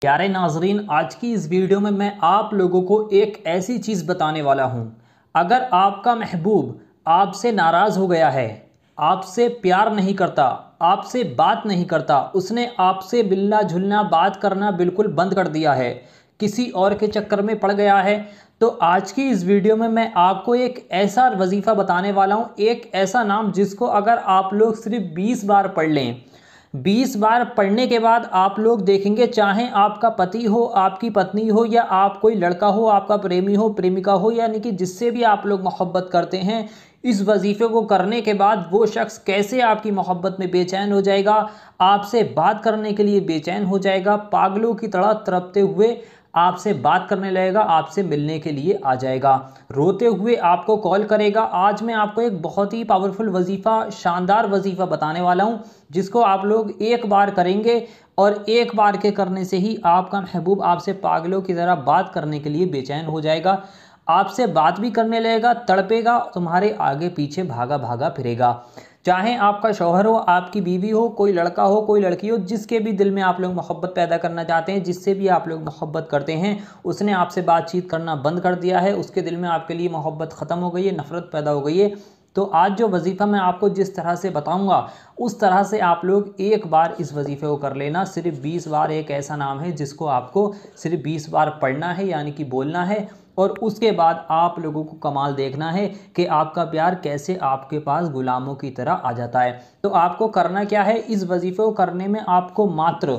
प्यारे नाजरीन आज की इस वीडियो में मैं आप लोगों को एक ऐसी चीज़ बताने वाला हूँ अगर आपका महबूब आपसे नाराज़ हो गया है आपसे प्यार नहीं करता आपसे बात नहीं करता उसने आपसे बिल्ला झुलना बात करना बिल्कुल बंद कर दिया है किसी और के चक्कर में पड़ गया है तो आज की इस वीडियो में मैं आपको एक ऐसा वजीफ़ा बताने वाला हूँ एक ऐसा नाम जिसको अगर आप लोग सिर्फ बीस बार पढ़ लें बीस बार पढ़ने के बाद आप लोग देखेंगे चाहे आपका पति हो आपकी पत्नी हो या आप कोई लड़का हो आपका प्रेमी हो प्रेमिका हो यानी कि जिससे भी आप लोग मोहब्बत करते हैं इस वजीफ़े को करने के बाद वो शख्स कैसे आपकी मोहब्बत में बेचैन हो जाएगा आपसे बात करने के लिए बेचैन हो जाएगा पागलों की तरह तरपते हुए आपसे बात करने लगेगा आपसे मिलने के लिए आ जाएगा रोते हुए आपको कॉल करेगा आज मैं आपको एक बहुत ही पावरफुल वजीफ़ा शानदार वजीफ़ा बताने वाला हूँ जिसको आप लोग एक बार करेंगे और एक बार के करने से ही आपका महबूब आपसे पागलों की तरह बात करने के लिए बेचैन हो जाएगा आपसे बात भी करने लगेगा तड़पेगा तुम्हारे आगे पीछे भागा भागा फिरेगा चाहे आपका शौहर हो आपकी बीवी हो कोई लड़का हो कोई लड़की हो जिसके भी दिल में आप लोग मोहब्बत पैदा करना चाहते हैं जिससे भी आप लोग मोहब्बत करते हैं उसने आपसे बातचीत करना बंद कर दिया है उसके दिल में आपके लिए मोहब्बत ख़त्म हो गई है नफ़रत पैदा हो गई है तो आज जो वजीफ़ा मैं आपको जिस तरह से बताऊंगा उस तरह से आप लोग एक बार इस वजीफ़े को कर लेना सिर्फ 20 बार एक ऐसा नाम है जिसको आपको सिर्फ 20 बार पढ़ना है यानी कि बोलना है और उसके बाद आप लोगों को कमाल देखना है कि आपका प्यार कैसे आपके पास गुलामों की तरह आ जाता है तो आपको करना क्या है इस वजीफे को करने में आपको मात्र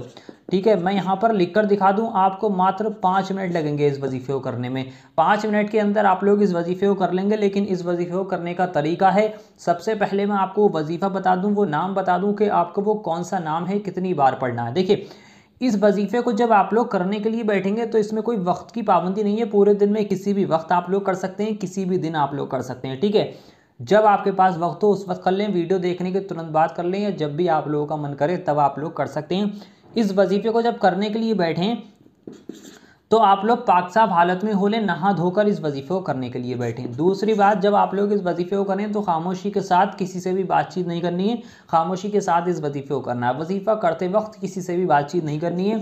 ठीक है मैं यहाँ पर लिख कर दिखा दूँ आपको मात्र पाँच मिनट लगेंगे इस वजीफे को करने में पाँच मिनट के अंदर आप लोग इस वजीफे को कर लेंगे लेकिन इस वजीफे को करने का तरीका है सबसे पहले मैं आपको वजीफ़ा बता दूँ वो नाम बता दूँ कि आपको वो कौन सा नाम है कितनी बार पढ़ना है देखिए इस वजीफ़े को जब आप लोग करने के लिए बैठेंगे तो इसमें कोई वक्त की पाबंदी नहीं है पूरे दिन में किसी भी वक्त आप लोग कर सकते हैं किसी भी दिन आप लोग कर सकते हैं ठीक है जब आपके पास वक्त हो उस वक्त कर लें वीडियो देखने के तुरंत बात कर लें या जब भी आप लोगों का मन करे तब आप लोग कर सकते हैं इस वजीफ़े को जब करने के लिए बैठें तो आप लोग पाक साहब हालत में हो लें नहा धोकर इस वजीफ़े को करने के लिए बैठें दूसरी बात जब आप लोग इस वजीफ़े को करें तो खामोशी के साथ किसी से भी बातचीत नहीं करनी है खामोशी के साथ इस वजीफ़े को करना है वजीफ़ा करते वक्त किसी से भी बातचीत नहीं करनी है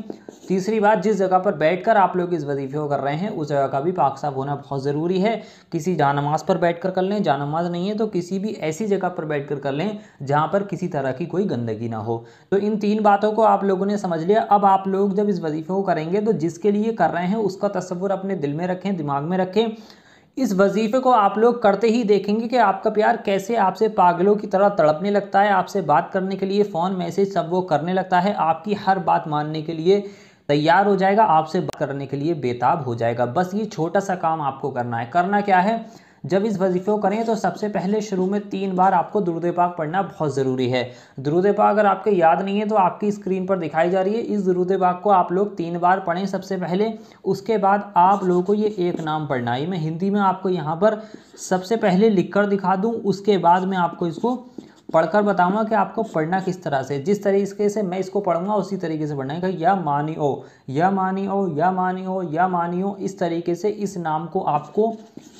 तीसरी बात जिस जगह पर बैठ आप लोग इस वजीफ़े को कर रहे हैं उस जगह का भी पाक साफ होना बहुत ज़रूरी है किसी जानमाज पर बैठ कर, कर लें जानमाज नहीं है तो किसी भी ऐसी जगह पर बैठ कर, कर लें जहाँ पर किसी तरह की कोई गंदगी ना हो तो इन तीन बातों को आप लोगों ने समझ लिया अब आप लोग जब इस वजीफ़े को करेंगे तो जिसके लिए कर रहे हैं उसका तस्वुर अपने दिल में रखें दिमाग में रखें इस वजीफ़े को आप लोग करते ही देखेंगे कि आपका प्यार कैसे आपसे पागलों की तरह तड़पने लगता है आपसे बात करने के लिए फ़ोन मैसेज सब वो करने लगता है आपकी हर बात मानने के लिए तैयार हो जाएगा आपसे बात करने के लिए बेताब हो जाएगा बस ये छोटा सा काम आपको करना है करना क्या है जब इस वजीफ़े को करें तो सबसे पहले शुरू में तीन बार आपको दुरुद पाक पढ़ना बहुत ज़रूरी है दुरुद पाक अगर आपके याद नहीं है तो आपकी स्क्रीन पर दिखाई जा रही है इस दुरुद पाक को आप लोग तीन बार पढ़ें सबसे पहले उसके बाद आप लोगों को ये एक नाम पढ़ना है मैं हिंदी में आपको यहाँ पर सबसे पहले लिख कर दिखा दूँ उसके बाद में आपको इसको पढ़कर बताऊंगा कि आपको पढ़ना किस तरह से जिस तरीके से मैं इसको पढ़ूंगा उसी तरीके से पढ़ना है या मानी ओ या मानी ओ या मानी ओ या मानी ओ इस तरीके से इस नाम को आपको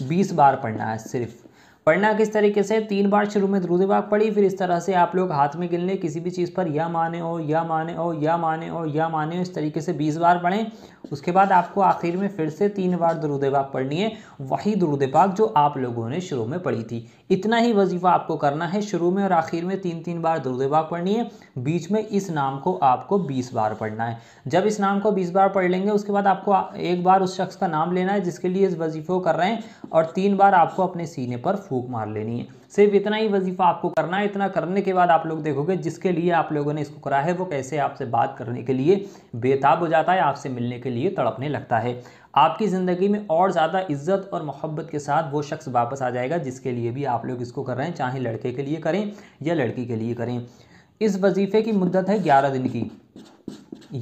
बीस बार पढ़ना है सिर्फ पढ़ना किस तरीके से तीन बार शुरू में द्रुद बाग पढ़ी फिर इस तरह से आप लोग हाथ में गिनने किसी भी चीज़ पर या माने हो या माने हो या माने हो या माने हो इस तरीके से बीस बार पढ़ें उसके बाद आपको आखिर में फिर से तीन बार द्रुद बाग पढ़नी है वही द्रुद बाग जो आप लोगों ने शुरू में पढ़ी थी इतना ही वजीफ़ा आपको करना है शुरू में और आखिर में तीन तीन बार दुरुद बाग पढ़नी है बीच में इस नाम को आपको बीस बार पढ़ना है जब इस नाम को बीस बार पढ़ लेंगे उसके बाद आपको एक बार उस शख्स का नाम लेना है जिसके लिए इस वजीफ़े को कर रहे हैं और तीन बार आपको अपने सीने पर फूक मार लेनी है सिर्फ इतना ही वजीफा आपको करना है इतना करने के बाद आप लोग देखोगे जिसके लिए आप लोगों ने इसको करा है वो कैसे आपसे बात करने के लिए बेताब हो जाता है आपसे मिलने के लिए तड़पने लगता है आपकी ज़िंदगी में और ज़्यादा इज्जत और मोहब्बत के साथ वो शख्स वापस आ जाएगा जिसके लिए भी आप लोग इसको कर रहे हैं चाहे लड़के के लिए करें या लड़की के लिए करें इस वजीफ़े की मुद्दत है ग्यारह दिन की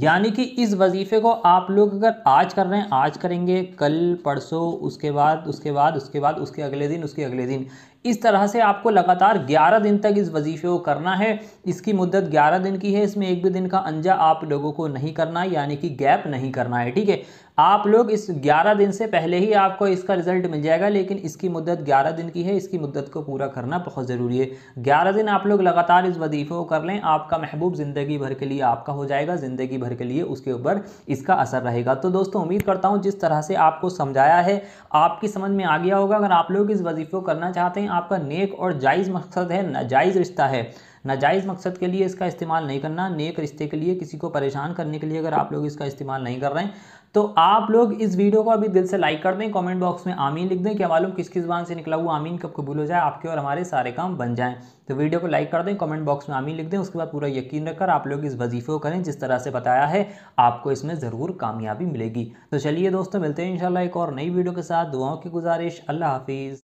यानी कि इस वजीफ़े को आप लोग अगर आज कर रहे हैं आज करेंगे कल परसों उसके बाद उसके बाद उसके बाद उसके अगले दिन उसके अगले दिन इस तरह से आपको लगातार 11 दिन तक इस वजीफे को करना है इसकी मुद्दत 11 दिन की है इसमें एक भी दिन का अंजा आप लोगों को नहीं करना है यानी कि गैप नहीं करना है ठीक है आप लोग इस 11 दिन से पहले ही आपको इसका रिजल्ट मिल जाएगा लेकिन इसकी मुद्दत 11 दिन की है इसकी मुद्दत को पूरा करना बहुत ज़रूरी है 11 दिन आप लोग लगातार इस वजीफे को कर लें आपका महबूब ज़िंदगी भर के लिए आपका हो जाएगा ज़िंदगी भर के लिए उसके ऊपर इसका असर रहेगा तो दोस्तों उम्मीद करता हूँ जिस तरह से आपको समझाया है आपकी समझ में आ गया होगा अगर आप लोग इस वजीफे को करना चाहते हैं आपका नेक और जायज़ मकसद है नाजायज़ रिश्ता है नाजायज़ मकसद के लिए इसका इस्तेमाल नहीं करना नेक रिश्ते के लिए किसी को परेशान करने के लिए अगर आप लोग इसका इस्तेमाल नहीं कर रहे हैं तो आप लोग इस वीडियो को अभी दिल से लाइक कर दें कमेंट बॉक्स में आमीन लिख दें क्या मालूम किस किस जबान से निकला हुआ आमीन कब कबूल हो जाए आपके और हमारे सारे काम बन जाएं तो वीडियो को लाइक कर दें कमेंट बॉक्स में आमीन लिख दें उसके बाद पूरा यकीन रखकर आप लोग इस वजीफे को करें जिस तरह से बताया है आपको इसमें ज़रूर कामयाबी मिलेगी तो चलिए दोस्तों मिलते हैं इंशाल्लाह एक और नई वीडियो के साथ दुआओं की गुजारिश अल्लाह हाफिज़